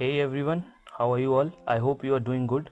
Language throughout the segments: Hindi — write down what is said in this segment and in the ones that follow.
hey everyone how are you all i hope you are doing good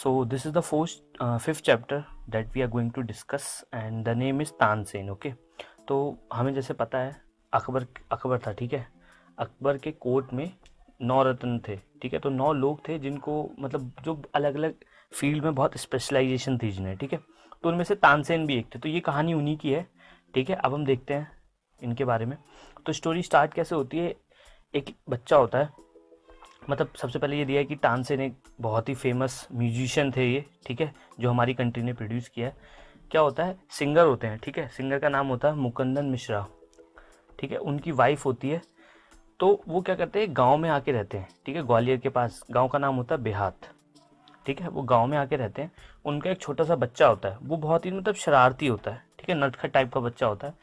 so this is the fourth uh, fifth chapter that we are going to discuss and the name is Tansen okay okay? तो हमें जैसे पता है अकबर अकबर था ठीक है अकबर के कोर्ट में नौ रत्न थे ठीक है तो नौ लोग थे जिनको मतलब जो अलग अलग फील्ड में बहुत स्पेशलाइजेशन थी जिन्हें ठीक है तो उनमें से तानसेन भी एक थे तो ये कहानी उन्हीं की है ठीक है अब हम देखते हैं इनके बारे में तो स्टोरी स्टार्ट कैसे होती है एक बच्चा होता है मतलब सबसे पहले ये दिया है कि तानसेन एक बहुत ही फेमस म्यूजिशियन थे ये ठीक है जो हमारी कंट्री ने प्रोड्यूस किया है क्या होता है सिंगर होते हैं ठीक है सिंगर का नाम होता है मुकंदन मिश्रा ठीक है उनकी वाइफ होती है तो वो क्या करते हैं गांव में आके रहते हैं ठीक है ग्वालियर के पास गांव का नाम होता है बेहात ठीक है वो गांव में आके रहते हैं उनका एक छोटा सा बच्चा होता है वो बहुत ही मतलब शरारती होता है ठीक है नटखट टाइप का बच्चा होता है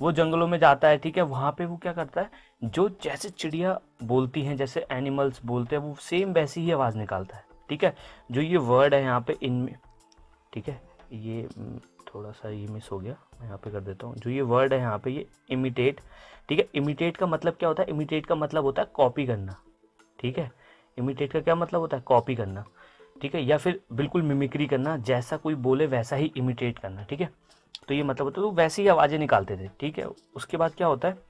वो जंगलों में जाता है ठीक है वहाँ पे वो क्या करता है जो जैसे चिड़िया बोलती हैं जैसे एनिमल्स बोलते हैं वो सेम वैसी ही आवाज़ निकालता है ठीक है जो ये वर्ड है यहाँ पे इनमें ठीक है ये हम्म, थोड़ा सा ये मिस हो गया मैं यहाँ पे कर देता हूँ जो ये वर्ड है यहाँ पे ये इमिटेट ठीक है इमिटेट का मतलब क्या होता है इमिटेट का मतलब होता है कॉपी करना ठीक है इमिटेट का क्या मतलब होता है कॉपी करना ठीक है या फिर बिल्कुल मिमिक्री करना जैसा कोई बोले वैसा ही इमिटेट करना ठीक है तो ये मतलब होता है तो वैसे ही आवाज़ें निकालते थे ठीक है उसके बाद क्या होता है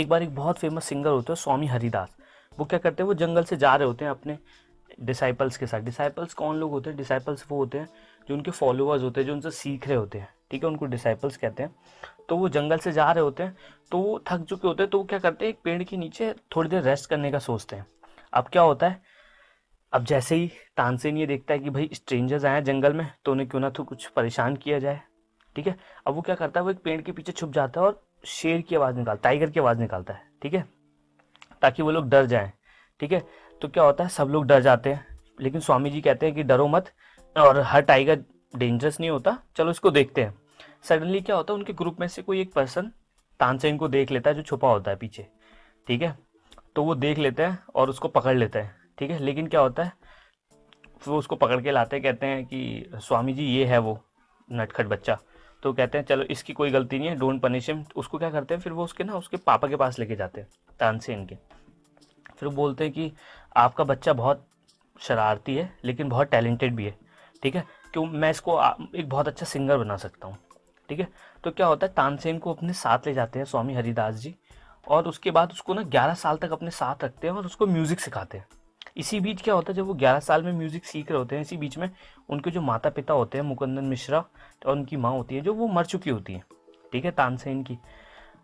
एक बार एक बहुत फेमस सिंगर होता है स्वामी हरिदास वो क्या करते हैं वो जंगल से जा रहे होते हैं अपने डिसाइपल्स के साथ डिसाइपल्स कौन लोग होते हैं डिसाइपल्स वो होते हैं जो उनके फॉलोअर्स होते हैं जो उनसे सीख रहे होते हैं ठीक है उनको डिसाइपल्स कहते हैं तो वो जंगल से जा रहे होते हैं तो वो थक चुके होते हैं तो वो क्या करते हैं एक पेड़ के नीचे थोड़ी देर रेस्ट करने का सोचते हैं अब क्या होता है अब जैसे ही तानसेन ये देखता है कि भाई स्ट्रेंजर्स आए जंगल में तो उन्हें क्यों ना तो कुछ परेशान किया जाए ठीक है अब वो क्या करता है वो एक पेड़ के पीछे छुप जाता है और शेर की आवाज़ निकालता टाइगर की आवाज़ निकालता है ठीक है ताकि वो लोग डर जाएं ठीक है तो क्या होता है सब लोग डर जाते हैं लेकिन स्वामी जी कहते हैं कि डरो मत और हर टाइगर डेंजरस नहीं होता चलो इसको देखते हैं सडनली क्या होता है उनके ग्रुप में से कोई एक पर्सन तानसेन को देख लेता है जो छुपा होता है पीछे ठीक है तो वो देख लेते हैं और उसको पकड़ लेते हैं ठीक है लेकिन क्या होता है वो उसको पकड़ के लाते कहते हैं कि स्वामी जी ये है वो नटखट बच्चा तो कहते हैं चलो इसकी कोई गलती नहीं है डोंट पनिश हिम उसको क्या करते हैं फिर वो उसके ना उसके पापा के पास लेके जाते हैं तानसेन के फिर वो बोलते हैं कि आपका बच्चा बहुत शरारती है लेकिन बहुत टैलेंटेड भी है ठीक है क्यों तो मैं इसको एक बहुत अच्छा सिंगर बना सकता हूँ ठीक है तो क्या होता है तानसेन को अपने साथ ले जाते हैं स्वामी हरिदास जी और उसके बाद उसको ना ग्यारह साल तक अपने साथ रखते हैं और उसको म्यूज़िक सिखाते हैं इसी बीच क्या होता है जब वो ग्यारह साल में म्यूज़िक सीख रहे होते हैं इसी बीच में उनके जो माता पिता होते हैं मुकुंदन मिश्रा और उनकी माँ होती है जो वो मर चुकी होती हैं ठीक है तानसेन की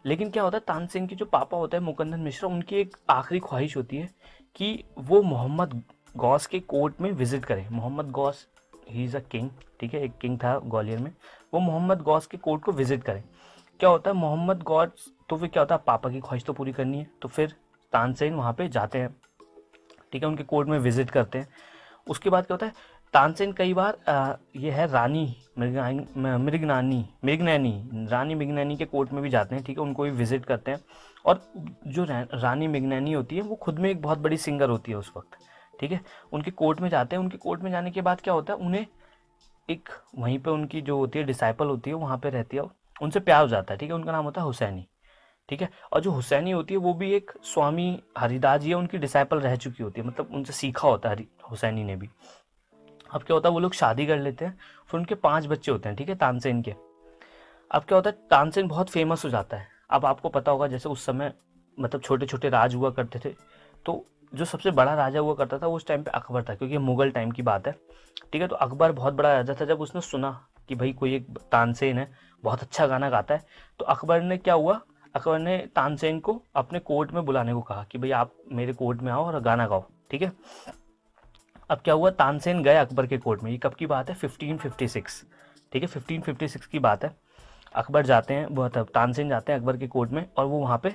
लेकिन क्या होता है तानसेन के जो पापा होता है मुकुंदन मिश्रा उनकी एक आखिरी ख्वाहिश होती है कि वो मोहम्मद गौस के कोर्ट में विजिट करें Mohammad Ghaus he is a king ठीक है एक किंग था ग्वालियर में वो मोहम्मद गौस के कोर्ट को विजिट करें क्या होता है मोहम्मद गौस तो फिर क्या होता है पापा की ख्वाहिश तो पूरी करनी है तो फिर तानसेन वहाँ पर जाते हैं ठीक है उनके कोर्ट में विजिट करते हैं उसके बाद क्या होता है तानसेन कई बार आ, ये है रानी मृगनानी मृगनैनी रानी मृगनैनी के कोर्ट में भी जाते हैं ठीक है उनको भी विजिट करते हैं और जो रानी मृगनैनी होती है वो खुद में एक बहुत बड़ी सिंगर होती है उस वक्त ठीक है उनके कोर्ट में जाते हैं उनके कोर्ट में जाने के बाद क्या होता है उन्हें एक वहीं पर उनकी जो होती है डिसाइपल होती है वहाँ पर रहती है उनसे प्यार हो जाता है ठीक है उनका नाम होता है हुसैनी ठीक है और जो हुसैनी होती है वो भी एक स्वामी हरिदास जी है उनकी डिसाइपल रह चुकी होती है मतलब उनसे सीखा होता है हुसैनी ने भी अब क्या होता है वो लोग शादी कर लेते हैं फिर उनके पांच बच्चे होते हैं ठीक है तानसेन के अब क्या होता है तानसेन बहुत फेमस हो जाता है अब आपको पता होगा जैसे उस समय मतलब छोटे छोटे राज हुआ करते थे तो जो सबसे बड़ा राजा हुआ करता था उस टाइम पे अकबर था क्योंकि मुगल टाइम की बात है ठीक है तो अकबर बहुत बड़ा राजा था जब उसने सुना कि भाई कोई एक तानसेन है बहुत अच्छा गाना गाता है तो अकबर ने क्या हुआ अकबर ने तानसेन को अपने कोर्ट में बुलाने को कहा कि भाई आप मेरे कोर्ट में आओ और गाना गाओ ठीक है अब क्या हुआ तानसेन गए अकबर के कोर्ट में ये कब की बात है 1556 ठीक है 1556 की बात है अकबर जाते हैं बहुत तानसेन जाते हैं अकबर के कोर्ट में और वो वहाँ पे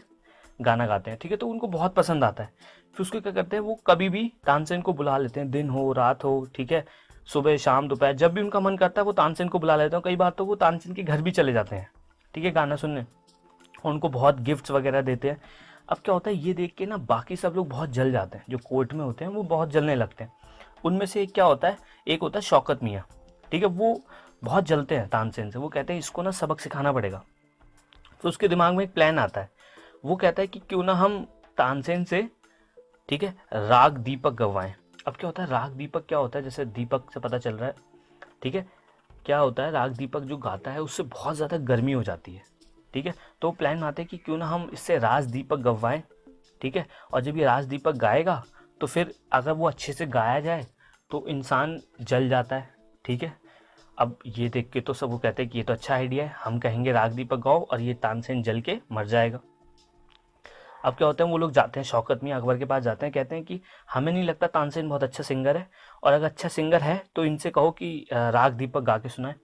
गाना गाते हैं ठीक है तो उनको बहुत पसंद आता है फिर उसको क्या करते हैं वो कभी भी तानसेन को बुला लेते हैं दिन हो रात हो ठीक है सुबह शाम दोपहर जब भी उनका मन करता है वो तानसेन को बुला लेते हैं कई बार तो वो तानसेन के घर भी चले जाते हैं ठीक है गाना सुनने उनको बहुत गिफ्ट्स वगैरह देते हैं अब क्या होता है ये देख के ना बाकी सब लोग बहुत जल जाते हैं जो कोर्ट में होते हैं वो बहुत जलने लगते हैं उनमें से एक क्या होता है एक होता है शौकत मियाँ ठीक है वो बहुत जलते हैं तानसेन से वो कहते हैं इसको ना सबक सिखाना पड़ेगा तो उसके दिमाग में एक प्लान आता है वो कहता है कि क्यों ना हम तानसेन से ठीक है राग दीपक गवाएं अब क्या होता है राग दीपक क्या होता है जैसे दीपक से पता चल रहा है ठीक है क्या होता है राग दीपक जो गाता है उससे बहुत ज़्यादा गर्मी हो जाती है ठीक है तो प्लान बनाते हैं कि क्यों ना हम इससे राज दीपक गवाएं ठीक है और जब ये राज दीपक गाएगा तो फिर अगर वो अच्छे से गाया जाए तो इंसान जल जाता है ठीक है अब ये देख के तो सब वो कहते हैं कि ये तो अच्छा आइडिया है हम कहेंगे राग दीपक गाओ और ये तानसेन जल के मर जाएगा अब क्या होता है वो लोग जाते हैं शौकत में अकबर के पास जाते हैं कहते हैं कि हमें नहीं लगता तानसेन बहुत अच्छा सिंगर है और अगर अच्छा सिंगर है तो इनसे कहो कि राग दीपक गा के सुनाए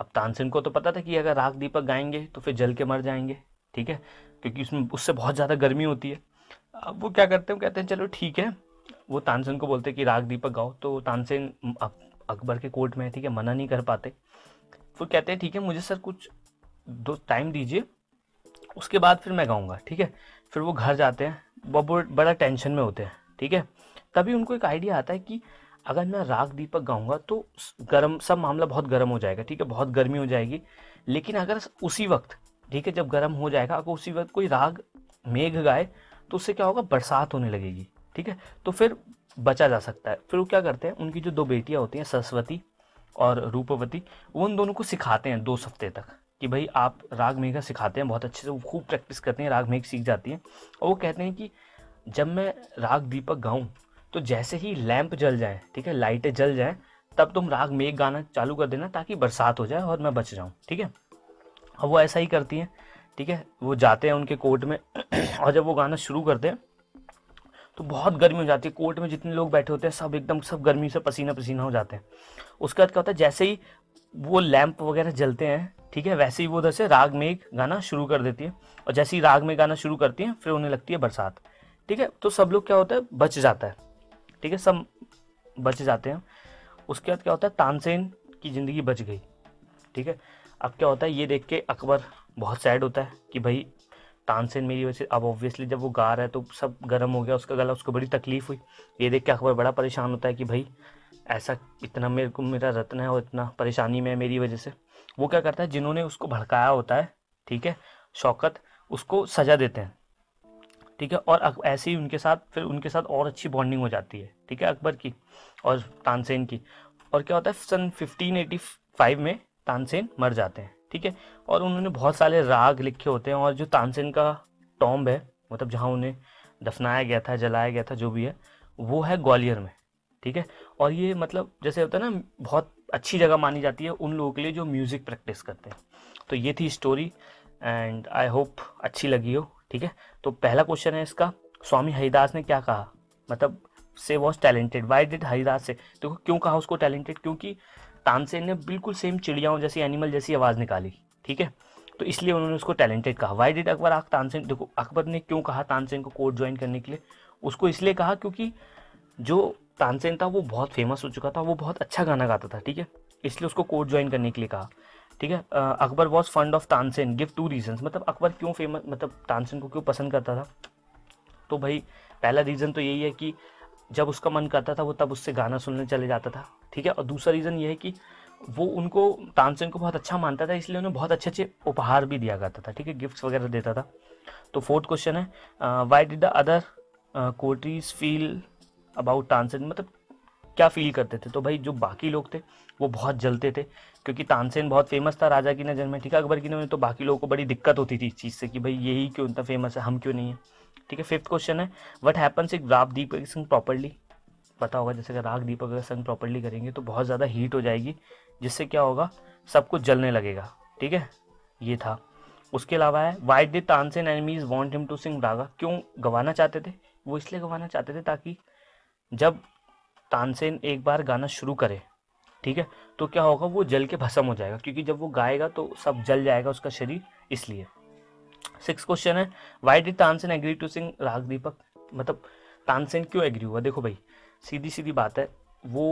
अब तानसेन को तो पता था कि अगर राग दीपक गाएंगे तो फिर जल के मर जाएंगे ठीक है क्योंकि उसमें उससे बहुत ज़्यादा गर्मी होती है अब वो क्या करते हैं कहते हैं चलो ठीक है वो तानसेन को बोलते हैं कि राग दीपक गाओ तो तानसेन अकबर के कोर्ट में ठीक है मना नहीं कर पाते फिर कहते हैं ठीक है मुझे सर कुछ दो टाइम दीजिए उसके बाद फिर मैं गाऊंगा ठीक है फिर वो घर जाते हैं बहुत बड़ा टेंशन में होते हैं ठीक है तभी उनको एक आइडिया आता है कि अगर मैं राग दीपक गाऊंगा तो गर्म सब मामला बहुत गर्म हो जाएगा ठीक है बहुत गर्मी हो जाएगी लेकिन अगर उसी वक्त ठीक है जब गर्म हो जाएगा अगर उसी वक्त कोई राग मेघ गाए तो उससे क्या होगा बरसात होने लगेगी ठीक है तो फिर बचा जा सकता है फिर वो क्या करते हैं उनकी जो दो बेटियाँ होती हैं सरस्वती और रूपवती वो उन दोनों को सिखाते हैं दो हफ्ते तक कि भाई आप राग मेघा सिखाते हैं बहुत अच्छे से वो खूब प्रैक्टिस करते हैं राग मेघ सीख जाती हैं और वो कहते हैं कि जब मैं राग दीपक गाऊँ तो जैसे ही लैंप जल जाए ठीक है लाइटें जल जाए तब तुम राग मेघ गाना चालू कर देना ताकि बरसात हो जाए और मैं बच जाऊँ ठीक है और वो ऐसा ही करती हैं ठीक है वो जाते हैं उनके कोर्ट में और जब वो गाना शुरू करते हैं तो बहुत गर्मी हो जाती है कोर्ट में जितने लोग बैठे होते हैं सब एकदम सब गर्मी से पसीना पसीना हो जाते हैं उसके बाद क्या होता है जैसे ही वो लैंप वगैरह जलते हैं ठीक है वैसे ही वो उधर से राग में एक गाना शुरू कर देती है और जैसे ही राग में गाना शुरू करती है फिर उन्हें लगती है बरसात ठीक है तो सब लोग क्या होता है बच जाता है ठीक है सब बच जाते हैं उसके बाद क्या होता है तानसेन की ज़िंदगी बच गई ठीक है अब क्या होता है ये देख के अकबर बहुत सैड होता है कि भाई तानसेन मेरी वजह से अब ऑब्वियसली जब वो गा रहा है तो सब गर्म हो गया उसका गला उसको बड़ी तकलीफ़ हुई ये देख के अकबर बड़ा परेशान होता है कि भाई ऐसा इतना मेरे को मेरा रत्न है और इतना परेशानी में है मेरी वजह से वो क्या करता है जिन्होंने उसको भड़काया होता है ठीक है शौकत उसको सज़ा देते हैं ठीक है और ऐसे ही उनके साथ फिर उनके साथ और अच्छी बॉन्डिंग हो जाती है ठीक है अकबर की और तानसेन की और क्या होता है सन फिफ्टीन एटी फाइव में तानसेन मर जाते हैं ठीक है और उन्होंने बहुत सारे राग लिखे होते हैं और जो तानसेन का टॉम्ब है मतलब जहाँ उन्हें दफनाया गया था जलाया गया था जो भी है वो है ग्वालियर में ठीक है और ये मतलब जैसे होता है ना बहुत अच्छी जगह मानी जाती है उन लोगों के लिए जो म्यूज़िक प्रैक्टिस करते हैं तो ये थी स्टोरी एंड आई होप अच्छी लगी हो ठीक है तो पहला क्वेश्चन है इसका स्वामी हरिदास ने क्या कहा मतलब से was talented why did Haridas say देखो तो क्यों कहा उसको टैलेंटेड क्योंकि तानसेन ने बिल्कुल सेम चिड़ियाओं जैसी एनिमल जैसी आवाज़ निकाली ठीक है तो इसलिए उन्होंने उसको टैलेंटेड कहा वाई डिड अकबर आख तानसेन देखो अकबर ने क्यों कहा तानसेन को कोर्ट ज्वाइन करने के लिए उसको इसलिए कहा क्योंकि जो तानसेन था वो बहुत फेमस हो चुका था वो बहुत अच्छा गाना गाता था ठीक है इसलिए उसको कोर्ट ज्वाइन करने के लिए कहा ठीक है Akbar was fond of Tansen give two reason मतलब अकबर क्यों फेमस मतलब तानसेन को क्यों पसंद करता था तो भाई पहला रीज़न तो यही है कि जब उसका मन करता था वो तब उससे गाना सुनने चले जाता था ठीक है और दूसरा रीज़न ये है कि वो उनको तानसेन को बहुत अच्छा मानता था इसलिए उन्हें बहुत अच्छे अच्छे उपहार भी दिया करता था ठीक है गिफ्ट्स वगैरह देता था तो फोर्थ क्वेश्चन है why did the other coteries feel about Tansen मतलब क्या फील करते थे तो भाई जो बाकी लोग थे वो बहुत जलते थे क्योंकि तानसेन बहुत फेमस था राजा की नज़र में ठीक है अकबर की नज़र में तो बाकी लोगों को बड़ी दिक्कत होती थी इस चीज़ से कि भाई यही क्यों इतना फेमस है हम क्यों नहीं है ठीक है फिफ्थ क्वेश्चन है what happens if raag Deepak संग प्रॉपरली पता होगा जैसे अगर राग दीपक अगर संग प्रॉपरली करेंगे तो बहुत ज़्यादा हीट हो जाएगी जिससे क्या होगा सब कुछ जलने लगेगा ठीक है ये था उसके अलावा है why did Tansen enemies want him to sing raga क्यों गवाना चाहते थे वो इसलिए गवाना चाहते थे ताकि जब तानसेन एक बार गाना शुरू करे ठीक है तो क्या होगा वो जल के भस्म हो जाएगा क्योंकि जब वो गाएगा तो सब जल जाएगा उसका शरीर इसलिए सिक्स क्वेश्चन है why did Tansen agree to sing raag Deepak मतलब तानसेन क्यों एग्री हुआ देखो भाई सीधी सीधी बात है वो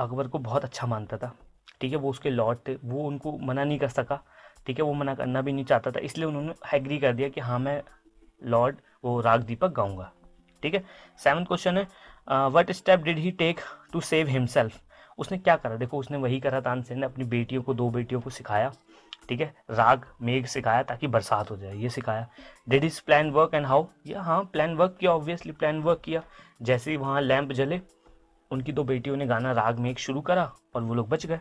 अकबर को बहुत अच्छा मानता था ठीक है वो उसके लॉर्ड थे वो उनको मना नहीं कर सका ठीक है वो मना करना भी नहीं चाहता था इसलिए उन्होंने एग्री कर दिया कि हाँ मैं लॉर्ड वो राग दीपक गाऊंगा ठीक है सेवन क्वेश्चन है what step did he take to save himself उसने क्या करा देखो उसने वही करा तानसेन ने अपनी बेटियों को दो बेटियों को सिखाया ठीक है राग मेघ सिखाया ताकि बरसात हो जाए ये सिखाया did his plan work and how ये हाँ प्लान वर्क किया ऑब्वियसली प्लान वर्क किया जैसे ही वहाँ लैंप जले उनकी दो बेटियों ने गाना राग मेघ शुरू करा और वो लोग बच गए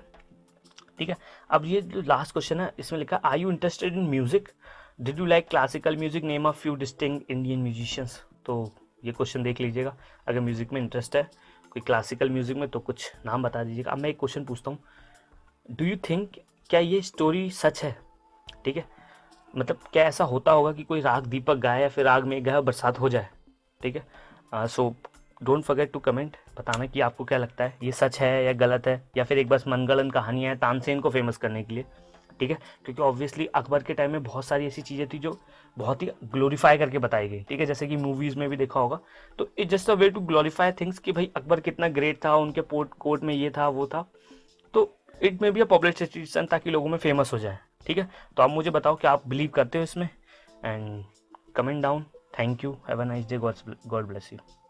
ठीक है अब ये जो लास्ट क्वेश्चन है इसमें लिखा I you interested in music did you like classical music name of few distinguished Indian musicians तो ये क्वेश्चन देख लीजिएगा अगर म्यूज़िक में इंटरेस्ट है कोई क्लासिकल म्यूज़िक में तो कुछ नाम बता दीजिएगा अब मैं एक क्वेश्चन पूछता हूँ डू यू थिंक क्या ये स्टोरी सच है ठीक है मतलब क्या ऐसा होता होगा कि कोई राग दीपक गाए या फिर राग में और बरसात हो जाए ठीक है so don't forget to comment बताना कि आपको क्या लगता है ये सच है या गलत है या फिर एक बस मनगलन कहानियाँ है तानसेन को फेमस करने के लिए ठीक है क्योंकि ऑब्वियसली अकबर के टाइम में बहुत सारी ऐसी चीज़ें थी जो बहुत ही ग्लोरीफाई करके बताई गई ठीक है जैसे कि मूवीज़ में भी देखा होगा तो it just a way to glorify things कि भाई अकबर कितना ग्रेट था उनके पोर्ट कोर्ट में ये था वो था तो इट में भी अ पॉपुलर ताकि लोगों में फेमस हो जाए ठीक है तो आप मुझे बताओ कि आप बिलीव करते हो इसमें and comment down thank you have a nice day God bless you